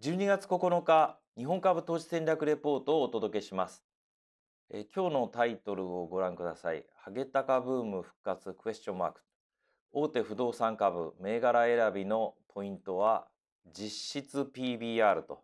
12月9日日本株投資戦略レポートをお届けしますえ今日のタイトルをご覧くださいハゲタカブーム復活クエスチョンマーク大手不動産株銘柄選びのポイントは実質 PBR と、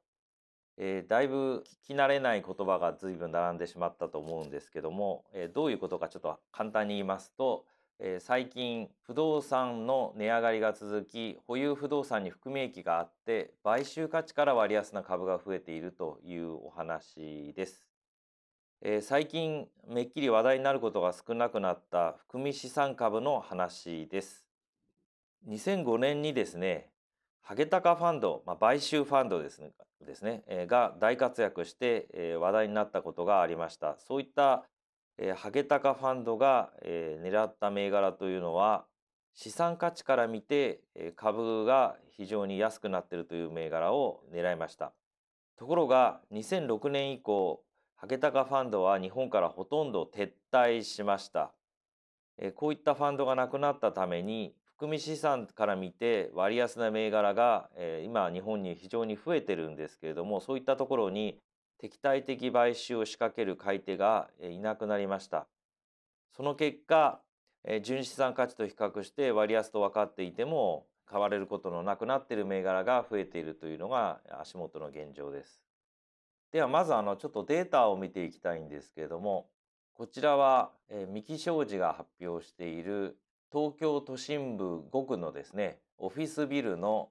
えー、だいぶ聞き慣れない言葉が随分並んでしまったと思うんですけども、えー、どういうことかちょっと簡単に言いますとえー、最近不動産の値上がりが続き保有不動産に含み益があって買収価値から割安な株が増えているというお話です、えー、最近めっきり話題になることが少なくなった含み資産株の話です2005年にですねハゲタカファンド、まあ、買収ファンドですねですね、えー、が大活躍して、えー、話題になったことがありましたそういったえー、ハゲタカファンドが、えー、狙った銘柄というのは資産価値から見て、えー、株が非常に安くなっているという銘柄を狙いましたところが2006年以降ハゲタカファンドは日本からほとんど撤退しましたえー、こういったファンドがなくなったために含み資産から見て割安な銘柄が、えー、今日本に非常に増えてるんですけれどもそういったところに敵対的買収を仕掛ける買い手がいなくなりました。その結果、純資産価値と比較して割安と分かっていても買われることのなくなっている銘柄が増えているというのが足元の現状です。ではまずあのちょっとデータを見ていきたいんですけれどもこちらは三木商事が発表している東京都心部5区のですねオフィスビルの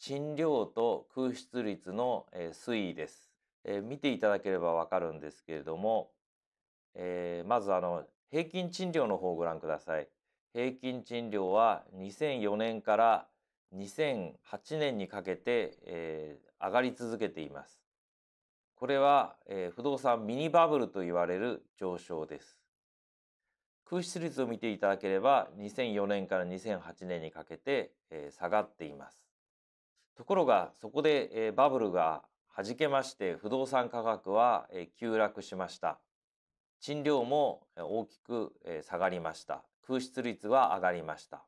賃料と空室率の推移です。えー、見ていただければわかるんですけれども、えー、まずあの平均賃料の方をご覧ください。平均賃料は2004年から2008年にかけて、えー、上がり続けています。これは、えー、不動産ミニバブルと言われる上昇です。空室率を見ていただければ2004年から2008年にかけて、えー、下がっています。ところがそこで、えー、バブルが弾けまして不動産価格は急落しました。賃料も大きく下がりました。空室率は上がりました。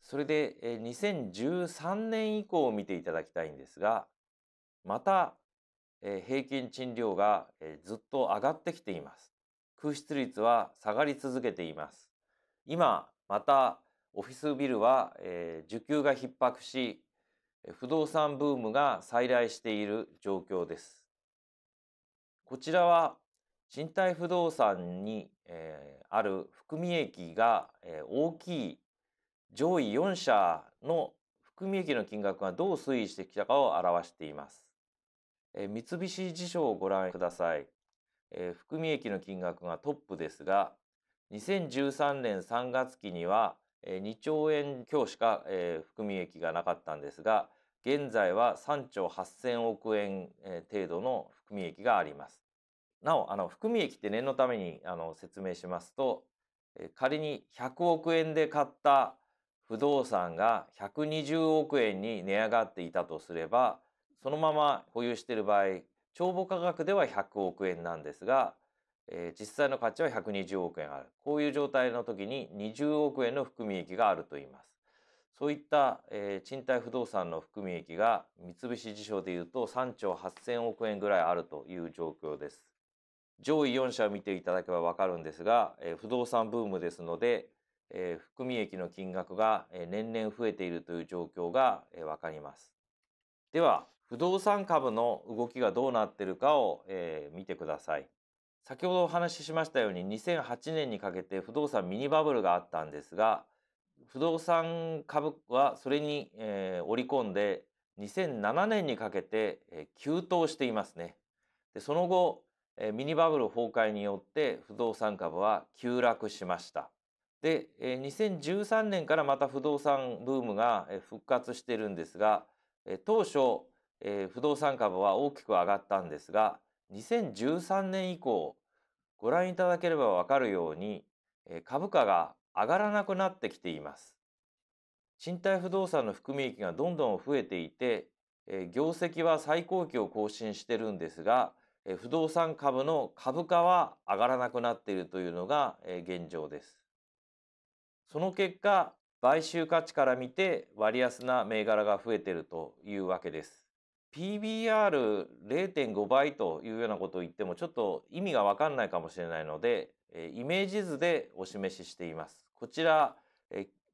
それで2013年以降を見ていただきたいんですが、また平均賃料がずっと上がってきています。空室率は下がり続けています。今、またオフィスビルは需給が逼迫し、不動産ブームが再来している状況です。こちらは賃貸不動産に、えある含み益が、え大きい上位4社の含み益の金額がどう推移してきたかを表しています。え三菱地所をご覧ください、え含み益の金額がトップですが、2013年3月期には2兆円強しか、含み益がなかったんですが現在は3兆8千億円、程度の含み益があります。なおあの含み益って念のためにあの説明しますと、仮に100億円で買った不動産が120億円に値上がっていたとすればそのまま保有している場合帳簿価格では100億円なんですがえー、実際の価値は120億円ある。こういう状態の時に20億円の含み益があると言います。そういった、えー、賃貸不動産の含み益が三菱地所でいうと3兆8000億円ぐらいあるという状況です。上位4社を見ていただけばわかるんですが、えー、不動産ブームですので、えー、含み益の金額が年々増えているという状況がわかります。では、不動産株の動きがどうなっているかを、えー、見てください。先ほどお話ししましたように2008年にかけて不動産ミニバブルがあったんですが不動産株はそれに、えー、織り込んで2007年にかけて、えー、急騰していますね。でその後、えー、ミニバブル崩壊によって不動産株は急落しました。で、えー、2013年からまた不動産ブームが、復活してるんですが、えー、当初、えー、不動産株は大きく上がったんですが2013年以降ご覧いただければわかるように株価が上がらなくなってきています。賃貸不動産の含み益がどんどん増えていて業績は最高期を更新してるんですが不動産株の株価は上がらなくなっているというのが現状です。その結果買収価値から見て割安な銘柄が増えているというわけです。PBR0.5 倍というようなことを言ってもちょっと意味がわかんないかもしれないので、イメージ図でお示ししています。こちら、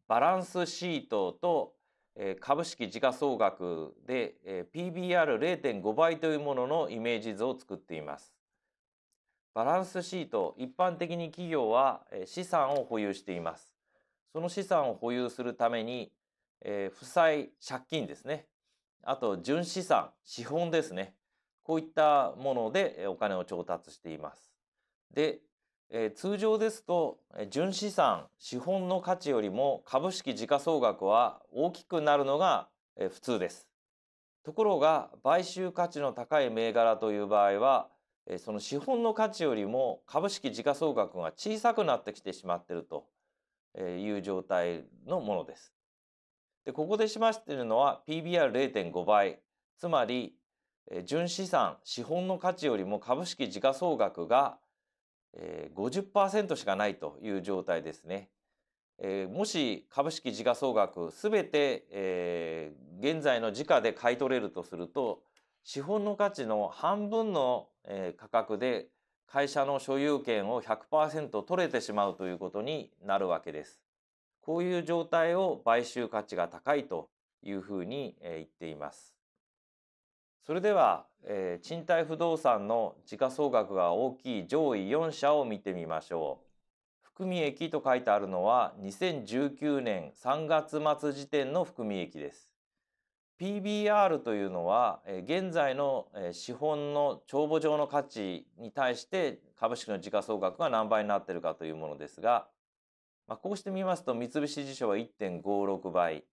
バランスシートと株式時価総額で PBR0.5 倍というもののイメージ図を作っています。バランスシート、一般的に企業は資産を保有しています。その資産を保有するために、負債、借金ですね。あと純資産、資本ですね。こういったものでお金を調達しています。で、えー、通常ですと純資産、資本の価値よりも株式時価総額は大きくなるのが普通です。ところが買収価値の高い銘柄という場合はその資本の価値よりも株式時価総額が小さくなってきてしまっているという状態のものです。でここで示しているのは PBR0.5 倍つまり純資産資本の価値よりも株式時価総額がー、50%しかないという状態ですね。もし株式時価総額すべて現在の時価で買い取れるとすると資本の価値の半分の価格で会社の所有権を100%取れてしまうということになるわけです。こういう状態を買収価値が高いというふうに言っています。それでは、えー、賃貸不動産の時価総額が大きい上位4社を見てみましょう。含み益と書いてあるのは2019年3月末時点の含み益です。PBR というのはえ現在の資本の帳簿上の価値に対して株式の時価総額が何倍になっているかというものですがまあ、こうしてみますと三菱地所は1.56倍、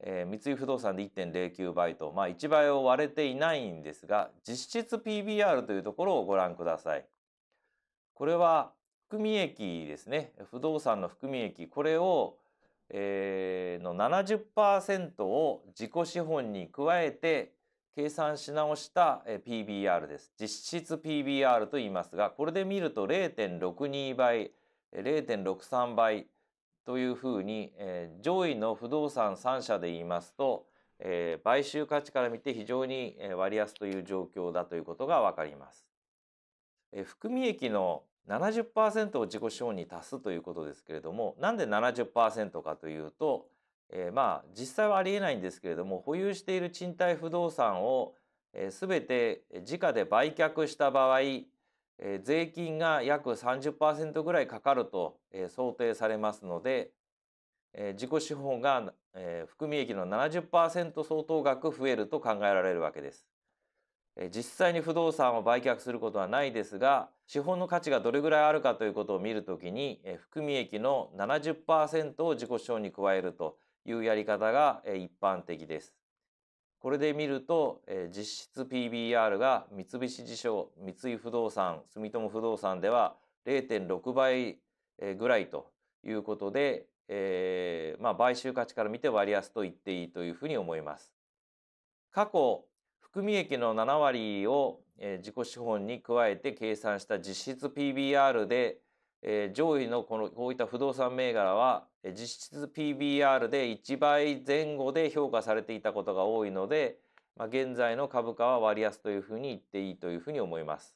えー、三井不動産で1.09倍と、まあ、1倍を割れていないんですが実質 PBR というところをご覧ください。これは含み益ですね不動産の含み益これを、えー、の70%を自己資本に加えて計算し直した PBR です。実質 PBR と言いますがこれで見ると0.62倍。0.63倍というふうに、えー、上位の不動産3社で言いますと、えー、買収価値から見て非常に割安という状況だということがわかります。えー、含み益の70%を自己資本に達すということですけれどもなんで70%かというと、えー、まあ実際はありえないんですけれども保有している賃貸不動産を、えー、全て時価で売却した場合、えー、税金が約30%ぐらいかかると、えー、想定されますので、えー、自己資本が、えー、含み益の70%相当額増えると考えられるわけです。実際に不動産を売却することはないですが資本の価値がどれぐらいあるかということを見るときに含み益の70%を自己資本に加えるというやり方が一般的です。これで見ると、えー、実質 PBR が三菱地所、三井不動産、住友不動産では0.6倍、えー、ぐらいということで、えー、まあ、買収価値から見て割安と言っていいというふうに思います。過去、含み益の7割を、え自己資本に加えて計算した実質 PBR でえー、上位のこのこういった不動産銘柄は実質 PBR で1倍前後で評価されていたことが多いので、まあ、現在の株価は割安というふうに言っていいというふうに思います。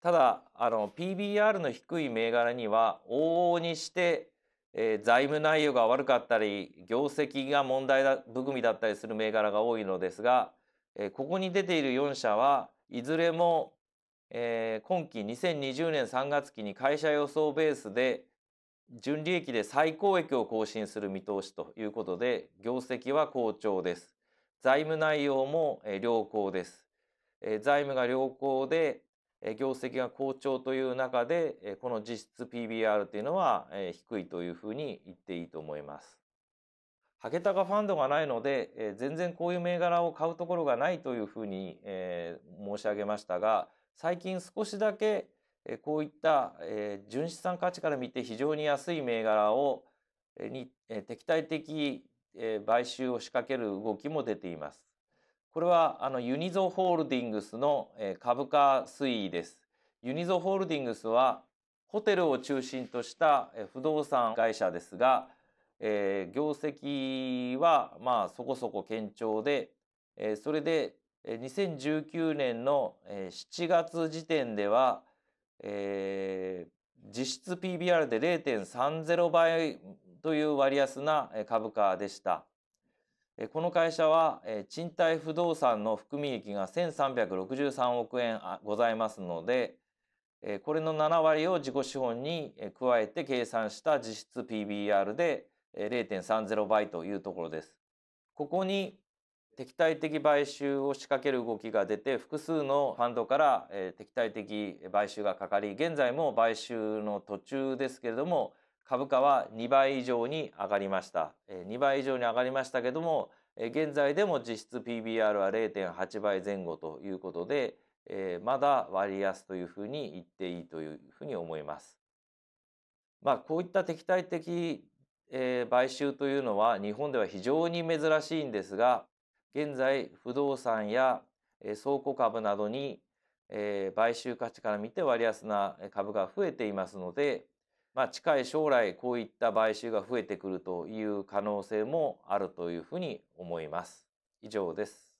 ただあの PBR の低い銘柄には往々にして、えー、財務内容が悪かったり業績が問題だ含みだったりする銘柄が多いのですが、えー、ここに出ている4社はいずれもえー、今期2020年3月期に会社予想ベースで純利益で最高益を更新する見通しということで業績は好調です財務内容も良好です財務が良好で業績が好調という中でこの実質 PBR というのは低いというふうに言っていいと思いますハゲタカファンドがないので全然こういう銘柄を買うところがないというふうに申し上げましたが最近少しだけこういった、え純資産価値から見て非常に安い銘柄をに、え敵対的、え買収を仕掛ける動きも出ています。これはあのユニゾホールディングスの、え株価推移です。ユニゾホールディングスはホテルを中心とした不動産会社ですが、えー、業績はまあそこそこ堅調で、えー、それで2019年の7月時点では、えー、実質 PBR で0.30倍という割安な株価でした。この会社は賃貸不動産の含み益が1363億円ございますのでこれの7割を自己資本に加えて計算した実質 PBR で0.30倍というところです。ここに敵対的買収を仕掛ける動きが出て複数のファンドから、え敵対的買収がかかり現在も買収の途中ですけれども株価は2倍以上に上がりました、え2倍以上に上がりましたけども、え現在でも実質 PBR は0.8倍前後ということで、えまだ割安というふうに言っていいというふうに思います。まあ、こういった敵対的え買収というのは日本では非常に珍しいんですが現在不動産や倉庫株などに買収価値から見て割安な株が増えていますので、まあ、近い将来こういった買収が増えてくるという可能性もあるというふうに思います。以上です。